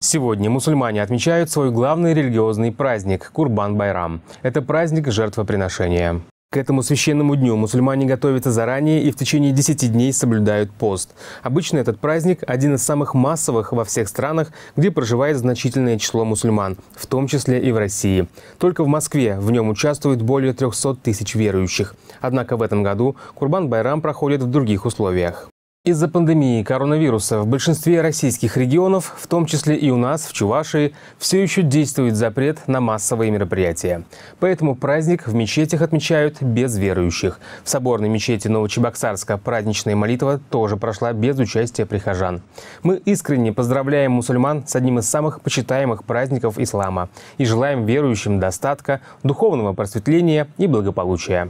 Сегодня мусульмане отмечают свой главный религиозный праздник – Курбан-Байрам. Это праздник жертвоприношения. К этому священному дню мусульмане готовятся заранее и в течение 10 дней соблюдают пост. Обычно этот праздник – один из самых массовых во всех странах, где проживает значительное число мусульман, в том числе и в России. Только в Москве в нем участвует более 300 тысяч верующих. Однако в этом году Курбан-Байрам проходит в других условиях. Из-за пандемии коронавируса в большинстве российских регионов, в том числе и у нас, в Чувашии, все еще действует запрет на массовые мероприятия. Поэтому праздник в мечетях отмечают без верующих. В соборной мечети Новочебоксарска праздничная молитва тоже прошла без участия прихожан. Мы искренне поздравляем мусульман с одним из самых почитаемых праздников ислама и желаем верующим достатка, духовного просветления и благополучия.